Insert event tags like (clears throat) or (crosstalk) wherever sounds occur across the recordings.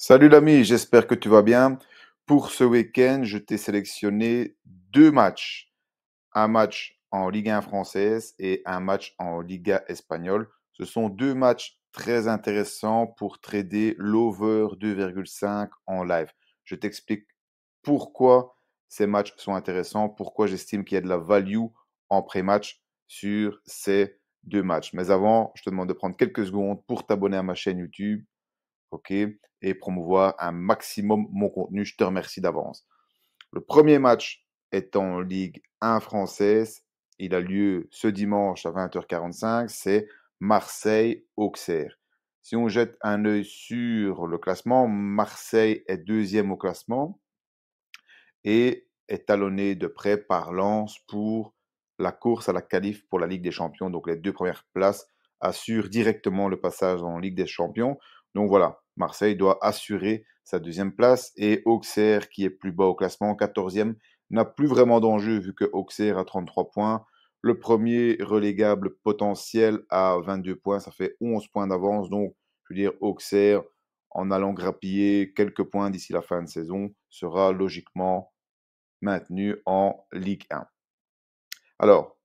Salut l'ami, j'espère que tu vas bien. Pour ce week-end, je t'ai sélectionné deux matchs. Un match en Ligue 1 française et un match en Liga espagnole. Ce sont deux matchs très intéressants pour trader l'over 2,5 en live. Je t'explique pourquoi ces matchs sont intéressants, pourquoi j'estime qu'il y a de la value en pré-match sur ces deux matchs. Mais avant, je te demande de prendre quelques secondes pour t'abonner à ma chaîne YouTube et promouvoir un maximum mon contenu. Je te remercie d'avance. Le premier match est en Ligue 1 française. Il a lieu ce dimanche à 20h45. C'est Marseille-Auxerre. Si on jette un œil sur le classement, Marseille est deuxième au classement et est talonné de près par Lens pour la course à la qualif pour la Ligue des Champions. Donc les deux premières places assurent directement le passage en Ligue des Champions. Donc voilà, Marseille doit assurer sa deuxième place et Auxerre, qui est plus bas au classement, 14e, n'a plus vraiment d'enjeu vu que Auxerre a 33 points. Le premier relégable potentiel à 22 points, ça fait 11 points d'avance. Donc, je veux dire, Auxerre, en allant grappiller quelques points d'ici la fin de saison, sera logiquement maintenu en Ligue 1. Alors,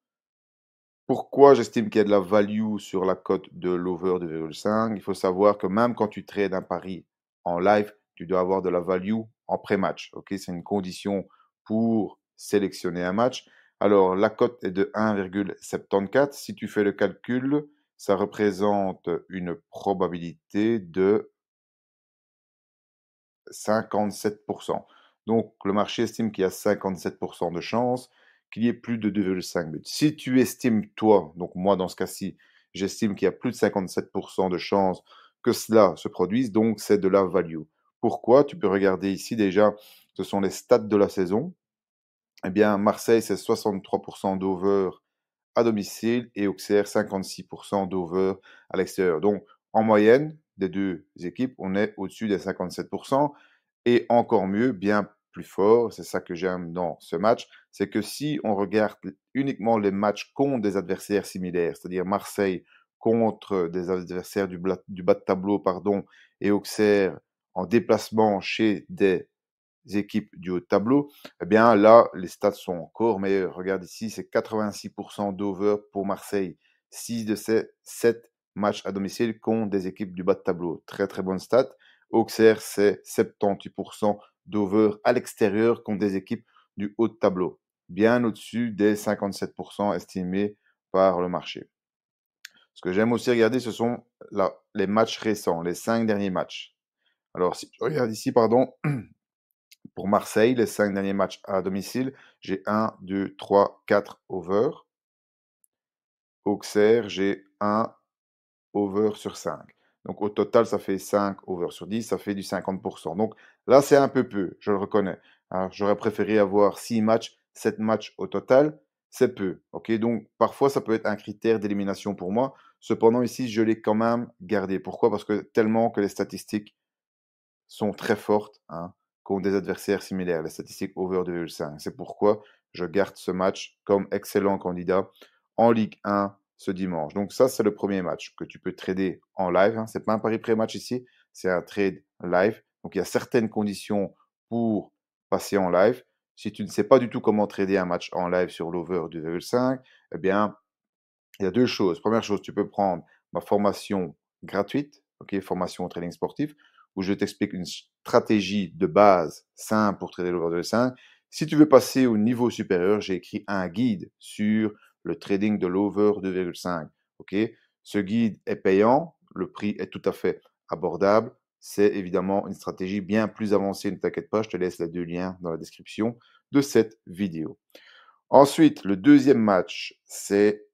pourquoi j'estime qu'il y a de la value sur la cote de l'over 2,5 Il faut savoir que même quand tu trades un pari en live, tu dois avoir de la value en pré-match. C'est une condition pour sélectionner un match. Alors, la cote est de 1,74. Si tu fais le calcul, ça représente une probabilité de 57%. Donc, le marché estime qu'il y a 57% de chance qu'il y ait plus de 2,5 buts. Si tu estimes, toi, donc moi dans ce cas-ci, j'estime qu'il y a plus de 57% de chances que cela se produise, donc c'est de la value. Pourquoi Tu peux regarder ici déjà, ce sont les stats de la saison. Eh bien, Marseille, c'est 63% d'over à domicile et Auxerre, 56% d'over à l'extérieur. Donc, en moyenne, des deux équipes, on est au-dessus des 57%. Et encore mieux, bien plus fort. C'est ça que j'aime dans ce match. C'est que si on regarde uniquement les matchs contre des adversaires similaires, c'est-à-dire Marseille contre des adversaires du, bas de tableau pardon, et Auxerre en déplacement chez des équipes du haut de tableau, eh bien là, les stats sont encore meilleurs. Regarde ici, c'est 86% d'over pour Marseille. 6 de ces 7 matchs à domicile contre des équipes du bas de tableau. Très très bonne stat. Auxerre, c'est 78% Dover à l'extérieur contre des équipes du haut de tableau, bien au-dessus des 57% estimés par le marché. Ce que j'aime aussi regarder, ce sont les matchs récents, les cinq derniers matchs. Alors, si je regarde ici, pardon, (clears throat) pour Marseille, les cinq derniers matchs à domicile, j'ai 1, 2, 3, 4 over. Auxerre, j'ai 1 over sur 5. Donc au total, ça fait 5 over sur 10, ça fait du 50%. Donc là, c'est un peu peu, je le reconnais. j'aurais préféré avoir 6 matchs, 7 matchs au total, c'est peu. ok Donc parfois, ça peut être un critère d'élimination pour moi. Cependant, ici, je l'ai quand même gardé. Pourquoi Parce que tellement que les statistiques sont très fortes contre hein, des adversaires similaires, les statistiques over 2,5. C'est pourquoi je garde ce match comme excellent candidat en Ligue 1 ce dimanche. Donc ça, c'est le premier match que tu peux trader en live. Hein. C'est Ce n'est pas un pari pré-match ici, c'est un trade live. Donc il y a certaines conditions pour passer en live. Si tu ne sais pas du tout comment trader un match en live sur l'over 2,5, eh bien, il y a deux choses. Première chose, tu peux prendre ma formation gratuite, ok, formation au trading sportif, où je t'explique une stratégie de base simple pour trader l'over 2,5. Si tu veux passer au niveau supérieur, j'ai écrit un guide sur le trading de l'over 2,5. OK Ce guide est payant, le prix est tout à fait abordable. C'est évidemment une stratégie bien plus avancée, ne t'inquiète pas, je te laisse les deux liens dans la description de cette vidéo. Ensuite, le deuxième match, c'est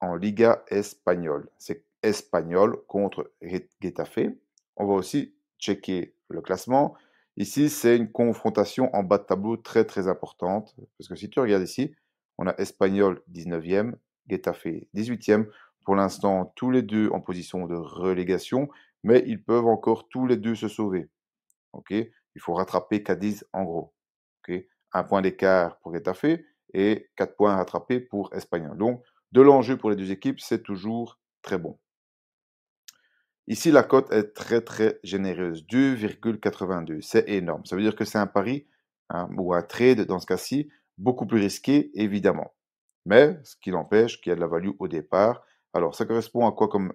en Liga espagnole. C'est espagnol contre Getafe. On va aussi checker le classement. Ici, c'est une confrontation en bas de tableau très très importante. Parce que si tu regardes ici, on a Espagnol 19e, Getafe 18e. Pour l'instant, tous les deux en position de relégation, mais ils peuvent encore tous les deux se sauver. Ok, Il faut rattraper Cadiz en gros. Un point d'écart pour Getafe et quatre points rattrapés pour Espagnol. Donc, de l'enjeu pour les deux équipes, c'est toujours très bon. Ici, la cote est très très généreuse, 2,82. C'est énorme. Ça veut dire que c'est un pari hein, ou un trade dans ce cas-ci beaucoup plus risqué, évidemment. Mais ce qui l'empêche qu'il y a de la value au départ. Alors, ça correspond à quoi comme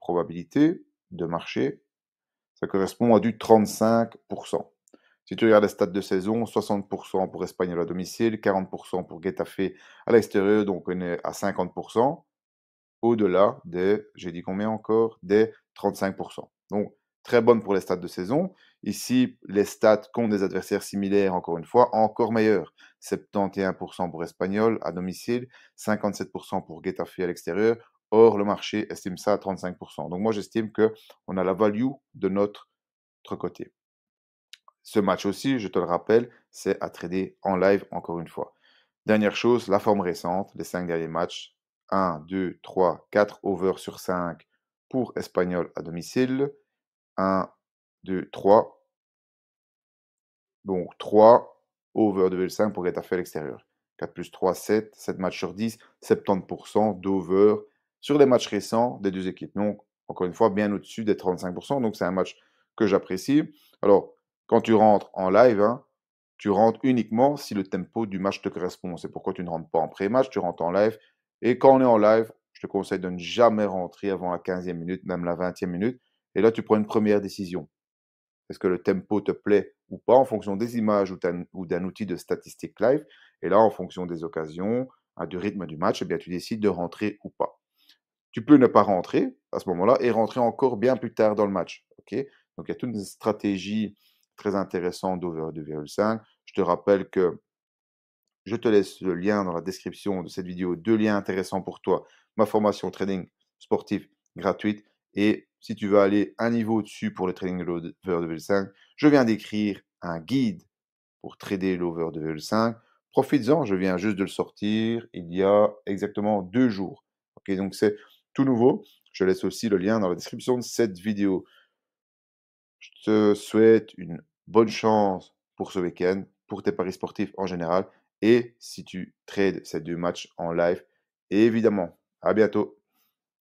probabilité de marché Ça correspond à du 35%. Si tu regardes les stats de saison, 60% pour Espagnol à domicile, 40% pour Getafe à l'extérieur, donc on est à 50%, au-delà des, j'ai dit combien encore, des 35%. Donc, très bonne pour les stats de saison. Ici, les stats contre des adversaires similaires, encore une fois, encore meilleurs. 71% pour Espagnol à domicile, 57% pour Getafe à l'extérieur. Or, le marché estime ça à 35%. Donc moi, j'estime qu'on a la value de notre, notre côté. Ce match aussi, je te le rappelle, c'est à trader en live, encore une fois. Dernière chose, la forme récente, les 5 derniers matchs. 1, 2, 3, 4 over sur 5 pour Espagnol à domicile. 1, 2, 3. Donc 3 over 2,5 pour être à l'extérieur. 4 plus 3, 7. 7 matchs sur 10, 70% d'over sur les matchs récents des deux équipes. Donc, encore une fois, bien au-dessus des 35%. Donc, c'est un match que j'apprécie. Alors, quand tu rentres en live, hein, tu rentres uniquement si le tempo du match te correspond. C'est pourquoi tu ne rentres pas en pré-match, tu rentres en live. Et quand on est en live, je te conseille de ne jamais rentrer avant la 15e minute, même la 20e minute, et là, tu prends une première décision. Est-ce que le tempo te plaît ou pas en fonction des images ou d'un outil de statistique live Et là, en fonction des occasions, du rythme du match, eh bien, tu décides de rentrer ou pas. Tu peux ne pas rentrer à ce moment-là et rentrer encore bien plus tard dans le match. Donc, il y a toute une stratégie très intéressante d'Over 2,5. Je te rappelle que je te laisse le lien dans la description de cette vidéo. Deux liens intéressants pour toi. Ma formation trading sportif gratuite et si tu veux aller un niveau au-dessus pour le trading de l'over 5, je viens d'écrire un guide pour trader l'over e 2,5. Profites-en, je viens juste de le sortir il y a exactement deux jours. Ok, donc c'est tout nouveau. Je laisse aussi le lien dans la description de cette vidéo. Je te souhaite une bonne chance pour ce week-end, pour tes paris sportifs en général, et si tu trades ces deux matchs en live, évidemment. À bientôt.